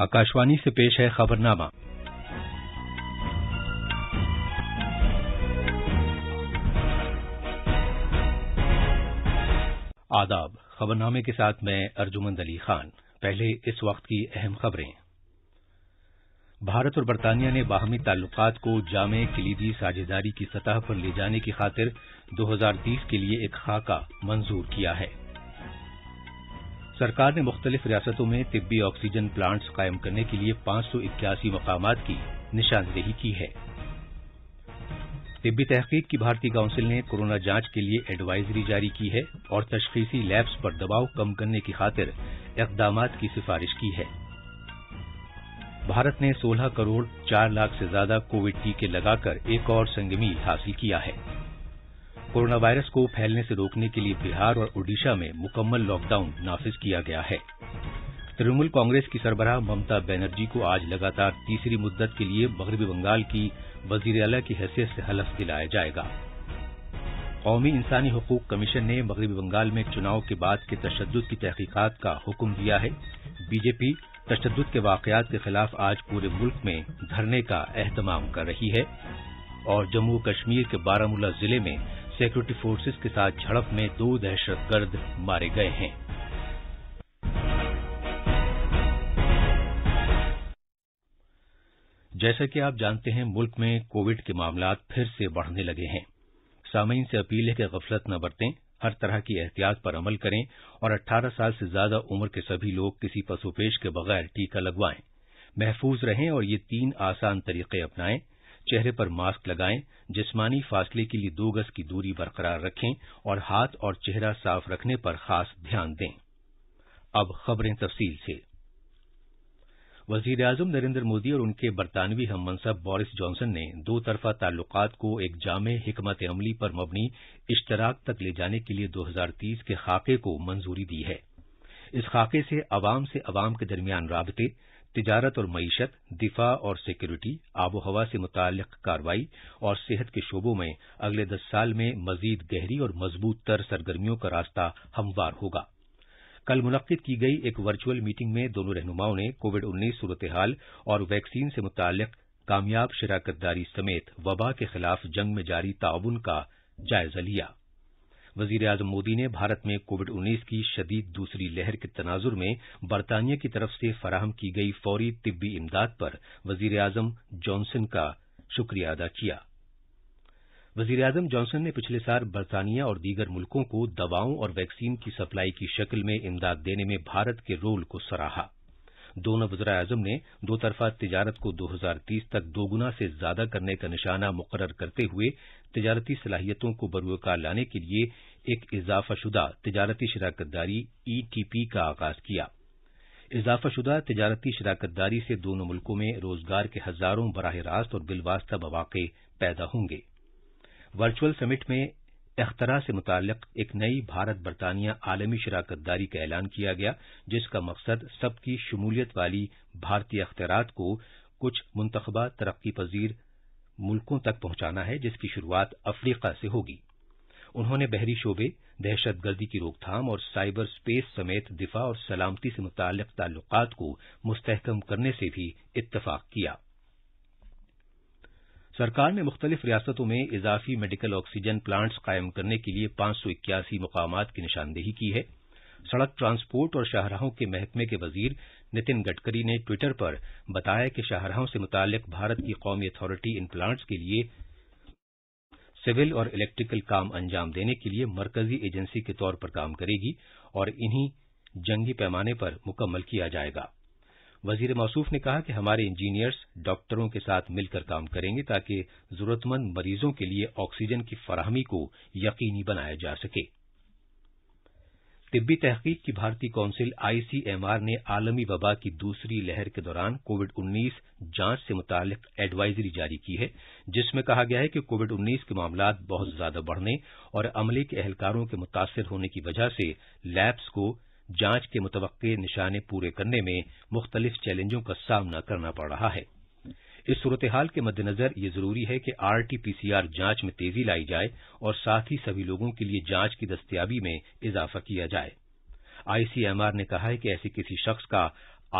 आकाशवाणी से पेश है खबरनामा आदाब खबरनामे के साथ मैं अर्जुमंद अली खान पहले इस वक्त की अहम खबरें भारत और बरतानिया ने बाहमी ताल्लुकात को जाम कलीदी साझेदारी की सतह पर ले जाने की खातिर 2030 के लिए एक खाका मंजूर किया है सरकार ने मुख्तलिफ रियासतों में तिब्बी ऑक्सीजन प्लांट्स कायम करने के लिए पांच सौ इक्यासी मकाम की निशानदेही की है तिब्बी तहकीक की भारतीय काउंसिल ने कोरोना जांच के लिए एडवाइजरी जारी की है और तशखीसी लैब्स पर दबाव कम करने की खातिर इकदाम की सिफारिश की है भारत ने 16 करोड़ 4 लाख से ज्यादा कोविड टीके लगाकर एक और संगमील हासिल किया है कोरोना वायरस को फैलने से रोकने के लिए बिहार और ओडिशा में मुकम्मल लॉकडाउन नाफिज किया गया है तृणमूल कांग्रेस की सरबराह ममता बनर्जी को आज लगातार तीसरी मुद्दत के लिए मगरबी बंगाल की वजीर अला की हैसियत से हलफ दिलाया जाएगा कौमी इंसानी हकूक कमीशन ने मगरबी बंगाल में चुनाव के बाद के तशद की तहकीकत का हुक्म दिया है बीजेपी तशद के वाकत के खिलाफ आज पूरे मुल्क में धरने का अहतमाम कर रही है और जम्मू कश्मीर के बारामूला जिले में सिक्योरिटी फोर्सेस के साथ झड़प में दो दहशत गर्द मारे गए हैं जैसा कि आप जानते हैं मुल्क में कोविड के मामला फिर से बढ़ने लगे हैं सामयीन से अपील है कि गफलत न बरतें हर तरह की एहतियात पर अमल करें और 18 साल से ज्यादा उम्र के सभी लोग किसी पशुपेश के बगैर टीका लगवाएं महफूज रहें और ये तीन आसान तरीके अपनाएं चेहरे पर मास्क लगाएं जिस्मानी फासले के लिए दो गज की दूरी बरकरार रखें और हाथ और चेहरा साफ रखने पर खास ध्यान दें अब खबरें तफसील से वजीर आजम नरेन्द्र मोदी और उनके बरतानवी हम मनसब बोरिस जॉनसन ने दो तरफा ताल्लुक को एक जामे हमत अमली पर मबनी इश्तराक तक ले जाने के लिए 2030 के खाके को मंजूरी दी है इस खाके से अवाम से अवाम के दरमियान राबते तजारत और मीशत दिफा और सिक्योरिटी आबो हवा से मुतल कार्रवाई और सेहत के शोबों में अगले दस साल में मजीद गहरी और मजबूत तर सरगर्मियों का रास्ता हमवार होगा कल मुनद की गई एक वर्चुअल मीटिंग में दोनों रहनुमाओं ने कोविड उन्नीस सूरत हाल और वैक्सीन से मुतल्लिक कामयाब शिराकत दारी समेत वबा के खिलाफ जंग में जारी ताउन का जायजा लिया वजीर आजम मोदी ने भारत में कोविड उन्नीस की शदीद दूसरी लहर के तनाजुर में बरतानिया की तरफ से फराहम की गई फौरी तिब्बी इमदाद पर वजीर आजम जॉनसन का शुक्रिया अदा किया वजीर आजम जॉनसन ने पिछले साल बरतानिया और दीगर मुल्कों को दवाओं और वैक्सीन की सप्लाई की शक्ल में इमदाद देने में भारत के रोल को सराहा दोनों वजरा अजम ने तरफा तजारत को 2030 तक दोगुना से ज्यादा करने का निशाना मुकर्र करते हुए तजारती सलाहियतों को बरूकार लाने के लिए एक इजाफाशुदा तजारती शराकतदारी ईटीपी e का आगाज किया इजाफाशुदा तजारती शराकतदारी से दोनों मुल्कों में रोजगार के हजारों बराह रास्त और बिलवास्ता मौाक़े पैदा होंगे वर्चुअल समिट में अख्तरा से मुतक एक नई भारत बरतानिया आलमी शराकतदारी का ऐलान किया गया जिसका मकसद सबकी शमूलियत वाली भारतीय अख्तरात को कुछ मंतखबा तरक्की पजीर मुल्कों तक पहुंचाना है जिसकी शुरूआत अफ्रीका से होगी उन्होंने बहरी शोबे दहशतगर्दी की रोकथाम और साइबर स्पेस समेत दिफा और सलामती से मुतल ताल्लुक को मुस्तहकम करने से भी इतफाक किया सरकार ने मुख्तलिफ रियासतों में इजाफी मेडिकल ऑक्सीजन प्लांट्स कायम करने के लिए पांच सौ इक्यासी मकाम की निशानदेही की है सड़क ट्रांसपोर्ट और शाहराहों के महकमे के वजीर नितिन गडकरी ने ट्विटर पर बताया कि शाहराहों से मुतक भारत की कौमी अथॉरिटी इन प्लांट्स के लिए सिविल और इलेक्ट्रिकल काम अंजाम देने के लिए मरकजी एजेंसी के तौर पर काम करेगी और इन्हीं जंगी पैमाने पर मुकम्मल किया जाएगा वजीर मौसूफ ने कहा कि हमारे इंजीनियर्स डॉक्टरों के साथ मिलकर काम करेंगे ताकि जरूरतमंद मरीजों के लिए ऑक्सीजन की फराहमी को यकीनी बनाया जा सकें तिब्बी तहकीक की भारतीय कौंसिल आईसीएमआर ने आलमी वबा की दूसरी लहर के दौरान कोविड उन्नीस जांच से मुतल एडवाइजरी जारी की है जिसमें कहा गया है कि कोविड उन्नीस के मामला बहुत ज्यादा बढ़ने और अमले के एहलकारों के मुतासर होने की वजह से लैब्स को जांच के मुतव निशाने पूरे करने में मुख्तलिफ चैलेंजों का सामना करना पड़ रहा है इस सूरतहाल के मद्देनजर ये जरूरी है कि आरटीपीसीआर जांच में तेजी लाई जाए और साथ ही सभी लोगों के लिए जांच की दस्तियाबी में इजाफा किया जाए आईसीएमआर ने कहा है कि ऐसे किसी शख्स का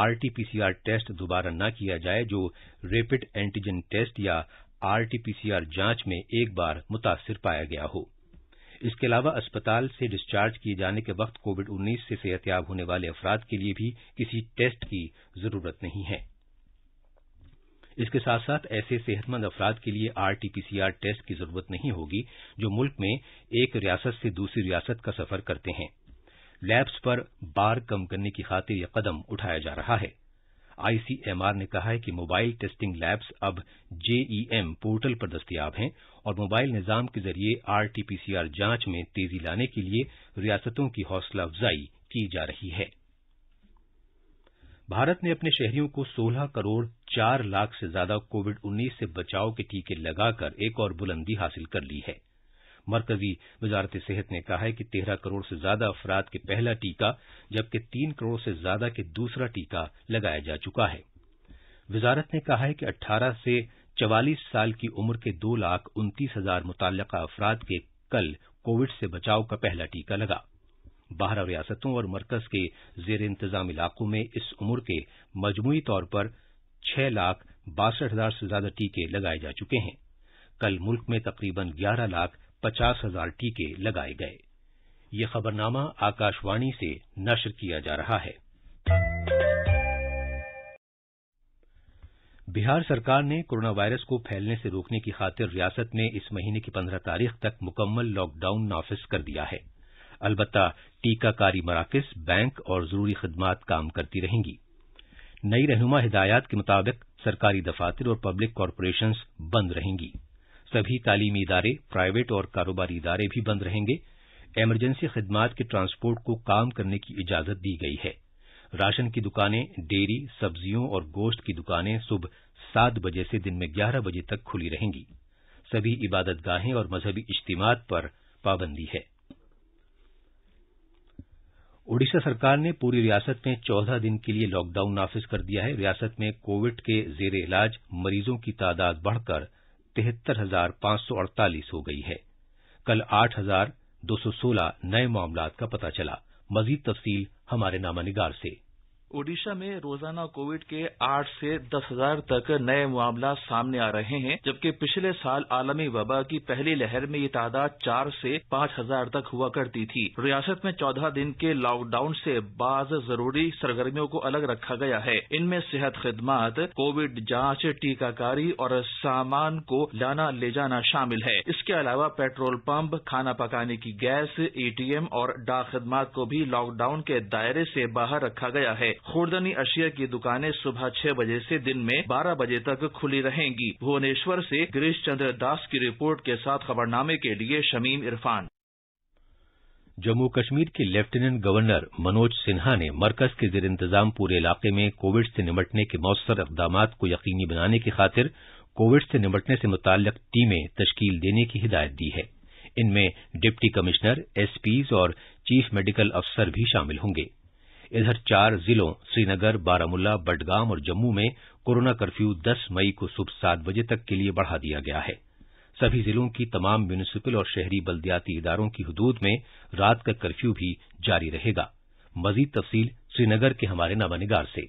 आरटीपीसीआर टेस्ट दोबारा न किया जाए जो रेपिड एंटीजन टेस्ट या आरटीपीसीआर जांच में एक बार मुतासर पाया गया हो इसके अलावा अस्पताल से डिस्चार्ज किए जाने के वक्त कोविड 19 से सेहतियाब होने वाले अफराद के लिए भी किसी टेस्ट की जरूरत नहीं है इसके साथ साथ ऐसे सेहतमंद अफराद के लिए आरटीपीसीआर टेस्ट की जरूरत नहीं होगी जो मुल्क में एक रियासत से दूसरी रियासत का सफर करते हैं लैब्स पर बार कम करने की खातिर यह कदम उठाया जा रहा है आईसीएमआर ने कहा है कि मोबाइल टेस्टिंग लैब्स अब जेईएम पोर्टल पर दस्तियाब हैं और मोबाइल निजाम के जरिए आरटीपीसीआर जांच में तेजी लाने के लिए रियासतों की हौसला अफजाई की जा रही है भारत ने अपने शहरियों को 16 करोड़ चार लाख से ज्यादा कोविड उन्नीस से बचाव के टीके लगाकर एक और बुलंदी हासिल कर ली है मरकजी वजारत सेहत ने कहा है कि तेरह करोड़ से ज्यादा अफराद के पहला टीका जबकि तीन करोड़ से ज्यादा के दूसरा टीका लगाया जा चुका है वजारत ने कहा है कि अट्ठारह से चवालीस साल की उम्र के दो लाख उनतीस हजार मुतल अफराद के कल कोविड से बचाव का पहला टीका लगा बारह रियासतों और मरकज के जेर इंतजाम इलाकों में इस उम्र के मजमू तौर पर छह लाख बासठ हजार से ज्यादा टीके लगाए जा चुके हैं कल मुल्क में तकरीबन ग्यारह लाख पचास हजार टीके लगाए गए ये खबरनामा आकाशवाणी से नशर किया जा रहा है बिहार सरकार ने कोरोना वायरस को फैलने से रोकने की खातिर रियासत में इस महीने की 15 तारीख तक मुकम्मल लॉकडाउन नाफिज कर दिया है अलबत्ता टीकाकारी मराकज बैंक और जरूरी खदमात काम करती रहेंगी नई रहनुमा हिदायत के मुताबिक सरकारी दफातर और पब्लिक कॉरपोरेशन बंद रहेंगी सभी तालीमी इदारे प्राइवेट और कारोबारी इदारे भी बंद रहेंगे एमरजेंसी खदमात के ट्रांसपोर्ट को काम करने की इजाजत दी गई है राशन की दुकानें डेयरी सब्जियों और गोश्त की दुकानें सुबह सात बजे से दिन में ग्यारह बजे तक खुली रहेंगी सभी इबादतगाहें और मजहबी इज्तिमात पर पाबंदी है ओडिशा सरकार ने पूरी रियासत में चौदह दिन के लिए लॉकडाउन नाफिज कर दिया है रियासत में कोविड के जेर इलाज मरीजों की तादाद बढ़कर तिहत्तर हजार पांच सौ अड़तालीस हो गई है कल आठ हजार दो सौ सोलह नए मामलात का पता चला मजीद तफसील हमारे निगार से ओडिशा में रोजाना कोविड के आठ से दस हजार तक नए मामला सामने आ रहे हैं जबकि पिछले साल आलमी वबा की पहली लहर में ये तादाद चार से पांच हजार तक हुआ करती थी रियासत में चौदह दिन के लॉकडाउन से बाज जरूरी सरगर्मियों को अलग रखा गया है इनमें सेहत खिदमत कोविड जांच टीकाकारी और सामान को लाना ले जाना शामिल है इसके अलावा पेट्रोल पंप खाना पकाने की गैस एटीएम और डाक खदमात को भी लॉकडाउन के दायरे से बाहर रखा गया है खुर्दनी अशिया की दुकानें सुबह छह बजे से दिन में बारह बजे तक खुली रहेंगी भुवनेश्वर से गिरीश चंद्र दास की रिपोर्ट के साथ खबरनामे के लिए शमीम इरफान जम्मू कश्मीर के लेफ्टिनेंट गवर्नर मनोज सिन्हा ने मरकज के जेर इंतजाम पूरे इलाके में कोविड से निपटने के मौसर इकदाम को यकीनी बनाने की खातिर कोविड से निपटने से मुतल टीमें तश्कील देने की हिदायत दी है इनमें डिप्टी कमिश्नर एसपीज और चीफ मेडिकल अफसर भी शामिल होंगे इधर चार जिलों श्रीनगर बारामूला बडगाम और जम्मू में कोरोना कर्फ्यू 10 मई को सुबह सात बजे तक के लिए बढ़ा दिया गया है सभी जिलों की तमाम म्यूनिसिपल और शहरी बल्दियाती इदारों की हदूद में रात का कर्फ्यू भी जारी रहेगा मजीद तफसील श्रीनगर के हमारे नवानिगार से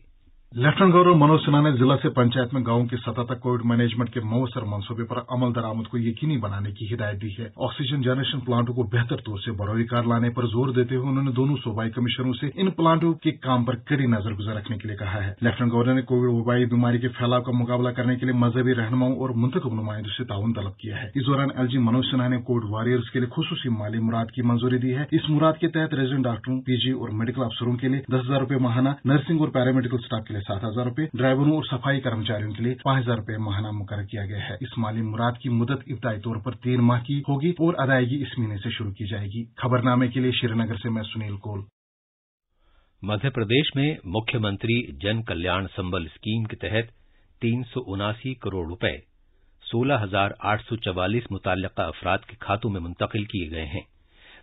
लेफ्टिनेंट गवर्नर मनोज सिन्हा ने जिला से पंचायत में गांवों के सतह तक कोविड मैनेजमेंट के मौसर मनसूबे पर अमल दरामद को यकीनी बनाने की हिदायत दी है ऑक्सीजन जनरेशन प्लांटों को बेहतर तौर से कार लाने पर जोर देते हुए उन्होंने दोनों सूबाई कमिश्नरों से इन प्लांटों के काम पर कड़ी नजरगुजार रखने के लिए कहा है लेफ्टिनेंट गवर्नर ने कोविड वबाई बीमारी के फैलाव का मुकाबला करने के लिए मजहबी रहनुमाओं और मुंतब नुमाइंदों से ताउन तलब किया है इस दौरान एलजी मनोज सिन्हा ने कोविड वॉरियर्स के लिए खसूसी माली मुराद की मंजूरी दी है इस मुराद के तहत रेजिडेंट डॉक्टरों पीजी और मेडिकल अफसरों के लिए दस हजार रूपये माहाना नर्सिंग और पैरामेडिकल स्टाफ के लिए लिए सात हजार रूपये ड्राइवरों और सफाई कर्मचारियों के लिए पांच हजार रूपये माहाना मुकर किया गया है इस माली मुराद की मुदत इब्तदाई तौर पर तीन माह की होगी और अदायगी इस महीने से शुरू की जाएगी खबरनामे के लिए श्रीनगर से मैं सुनील कोल मध्य प्रदेश में मुख्यमंत्री जन कल्याण संबल स्कीम के तहत तीन करोड़ रूपये सोलह हजार आठ सौ चवालीस मुतल अफराद के खातों में मुंतकिल किए गए हैं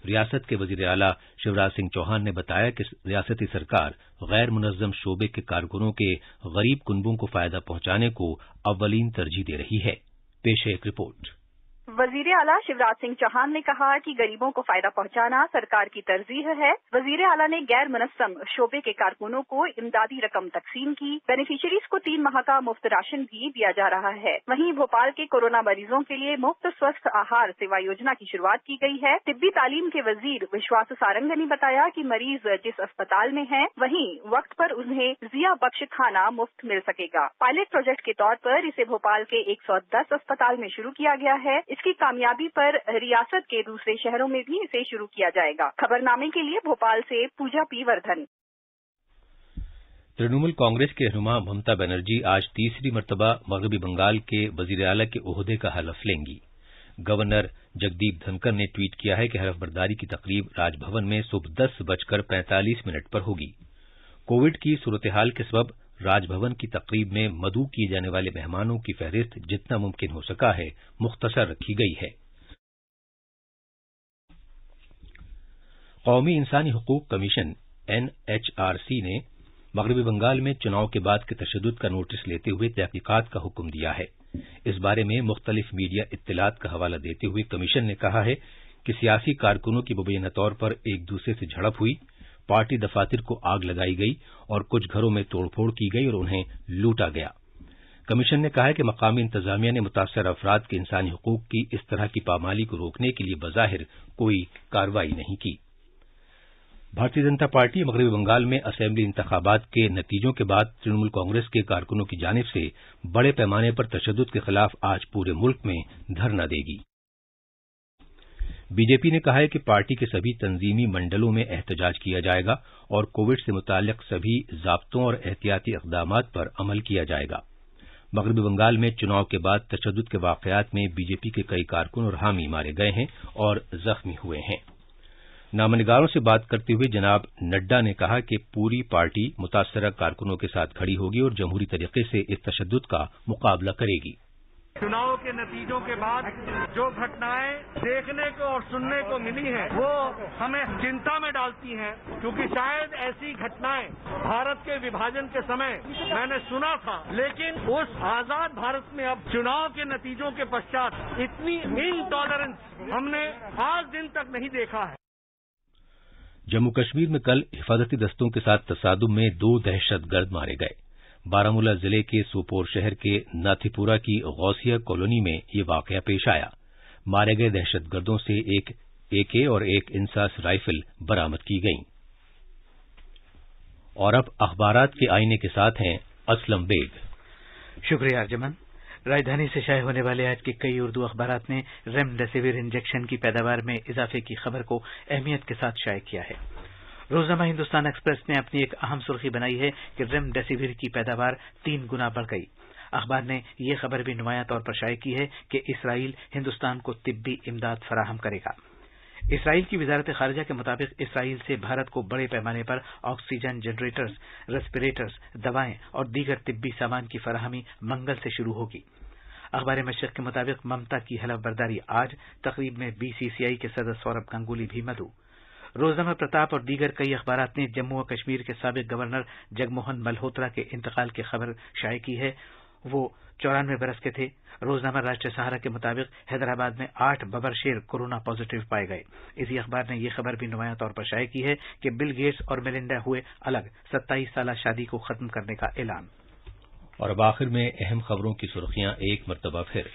रियासत के वजीर आला शिवराज सिंह चौहान ने बताया कि रियासती सरकार गैर मुनजम शोबे के कारकुनों के गरीब कुनबों को फायदा पहुंचाने को अव्वलीन तरजीह दे रही है पेश है एक रिपोर्ट वजीर आला शिवराज सिंह चौहान ने कहा कि गरीबों को फायदा पहुंचाना सरकार की तरजीह है वजीर आला ने गैर मुनसम शोबे के कारकुनों को इमदादी रकम तकसीम की बेनिफिशरीज को तीन माह का मुफ्त राशन भी दिया जा रहा है वहीं भोपाल के कोरोना मरीजों के लिए मुफ्त स्वस्थ आहार सेवा योजना की शुरुआत की गई है तिब्बी तालीम के वजीर विश्वास सारंग ने बताया कि मरीज जिस अस्पताल में है वहीं वक्त पर उन्हें जिया बख्श खाना मुफ्त मिल सकेगा पायलट प्रोजेक्ट के तौर पर इसे भोपाल के 110 अस्पताल में शुरू किया गया है इसकी कामयाबी पर रियासत के दूसरे शहरों में भी इसे शुरू किया जाएगा खबरनामे के लिए भोपाल से पूजा पी वर्धन तृणमूल कांग्रेस के रहनुमा ममता बनर्जी आज तीसरी मरतबा मगरबी बंगाल के वजीर अला के उहदे का हलफ लेंगी गवर्नर जगदीप धनकर ने ट्वीट किया है कि हलफबर्दारी की तकरीब राजभवन में सुबह दस बजकर पैंतालीस मिनट पर होगी कोविड की सूरतहाल के सबब राजभवन की तकरीब में मदू किए जाने वाले मेहमानों की फहरिस्त जितना मुमकिन हो सका है मुख्तसर रखी गई है कौमी इंसानी हकूक कमीशन एनएचआरसी ने मगरबी बंगाल में चुनाव के बाद के तशद का नोटिस लेते हुए तहकीकत का हुक्म दिया है इस बारे में मुख्तलिफ मीडिया इतलात का हवाला देते हुए कमीशन ने कहा है कि सियासी कारकुनों की मुबैना तौर पर एक दूसरे से झड़प हुई पार्टी दफातर को आग लगाई गई और कुछ घरों में तोड़फोड़ की गई और उन्हें लूटा गया कमीशन ने कहा है कि मकामी इंतजामिया ने मुतासर अफराद के इंसानी हकूक की इस तरह की पामाली को रोकने के लिए बज़ाहिर कोई कार्रवाई नहीं की भारतीय जनता पार्टी मगरबी बंगाल में असेंबली इंतबात के नतीजों के बाद तृणमूल कांग्रेस के कारकुनों की जानब से बड़े पैमाने पर तशद के खिलाफ आज पूरे मुल्क में धरना देगी बीजेपी ने कहा है कि पार्टी के सभी तंजीमी मंडलों में एहतजाज किया जाएगा और कोविड से मुतालिक सभी जब्तों और एहतियाती इकदाम पर अमल किया जाएगा मगरबी बंगाल में चुनाव के बाद तशद के वाकयात में बीजेपी के कई कारकुन और हामी मारे गए हैं और जख्मी हुए हैं नामनिगारों से बात करते हुए जनाब नड्डा ने कहा कि पूरी पार्टी मुतासर कारकुनों के साथ खड़ी होगी और जमहूरी तरीके से इस तशद का मुकाबला करेगी चुनाव के नतीजों के बाद जो घटनाएं देखने को और सुनने को मिली हैं वो हमें चिंता में डालती हैं क्योंकि शायद ऐसी घटनाएं भारत के विभाजन के समय मैंने सुना था लेकिन उस आजाद भारत में अब चुनाव के नतीजों के पश्चात इतनी इनटॉलरेंस हमने आज दिन तक नहीं देखा है जम्मू कश्मीर में कल हिफाजती दस्तों के साथ तसादुम में दो दहशतगर्द मारे गये बारामूला जिले के सोपोर शहर के नाथीपुरा की गौसिया कॉलोनी में ये वाकया पेश आया मारे गए दहशतगर्दों से एक एके और एक इंसास राइफल बरामद की गई और अब अखबार के आईने के साथ हैं असलम बेग शुक्रिया अर्जमन राजधानी से शाये होने वाले आज के कई उर्दू अखबार ने रेमडेसिविर इंजेक्शन की पैदावार में इजाफे की खबर को अहमियत के साथ शाये किया है रोजनामा हिंदुस्तान एक्सप्रेस ने अपनी एक अहम सुर्खी बनाई है कि रेमडेसिविर की पैदावार तीन गुना बढ़ गई अखबार ने ये खबर भी नुमाया तौर पर शाये की है कि इसराइल हिंदुस्तान को तिब्बी इमदाद फराहम करेगा इसराइल की वजारत खारजा के मुताबिक इसराइल से भारत को बड़े पैमाने पर ऑक्सीजन जनरेटर्स रेस्पिरेटर्स दवाएं और दीगर तिब्बी सामान की फराहमी मंगल से शुरू होगी अखबार मशरक के मुताबिक ममता की हलफबर्दारी आज तकरीब में बीसीसीआई के सदस्य सौरभ गंगुली भी मधु रोजनामा प्रताप और दीगर कई अखबार ने जम्मू और कश्मीर के सबक गवर्नर जगमोहन मल्होत्रा के इंतकाल की खबर शाये की है वो चौरानवे बरस के थे रोजनामा राष्ट्रीय सहारा के मुताबिक हैदराबाद में आठ बबरशेर कोरोना पॉजिटिव पाए गए इसी अखबार ने यह खबर भी नुमाया तौर पर शाये की है कि बिल गेट्स और मेलिंडा हुए अलग सत्ताईस साल शादी को खत्म करने का ऐलान और अब आखिर में अहम खबरों की सुर्खियां एक मरतबा फिर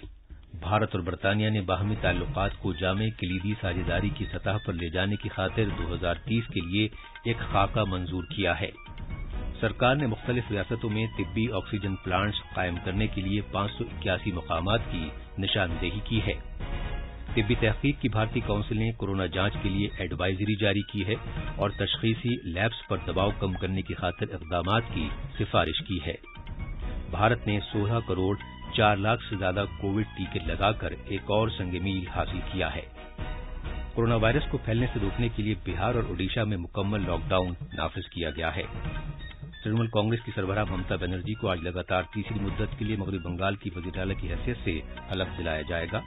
भारत और बरतानिया ने बाहमी ताल्लुक को जामे कलीदी साझेदारी की सतह पर ले जाने की खातिर 2030 के लिए एक खाका मंजूर किया है सरकार ने मुख्तलिफ रियासतों में तिब्बी ऑक्सीजन प्लांट्स कायम करने के लिए पांच सौ इक्यासी मकाम की निशानदेही की है तिब्बी तहकीक की भारतीय काउंसिल ने कोरोना जांच के लिए एडवाइजरी जारी की है और तशखीसी लैब्स पर दबाव कम करने की खातिर इकदाम की सिफारिश की है भारत ने सोलह करोड़ चार लाख से ज्यादा कोविड टीके लगाकर एक और संगमील हासिल किया है कोरोना वायरस को फैलने से रोकने के लिए बिहार और ओडिशा में मुकम्मल लॉकडाउन नाफिज किया गया है तृणमूल कांग्रेस की सरबराह ममता बनर्जी को आज लगातार तीसरी मुद्दत के लिए मगरबी बंगाल की वजीराला की हैसियत से हलफ दिलाया जाएगा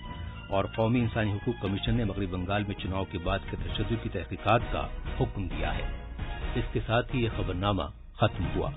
और कौमी इंसानी हकूक कमीशन ने मगरबी बंगाल में चुनाव के बाद के तशद की तहकीकत का हुक्म दिया है इसके साथ ही यह खबरनामा खत्म हुआ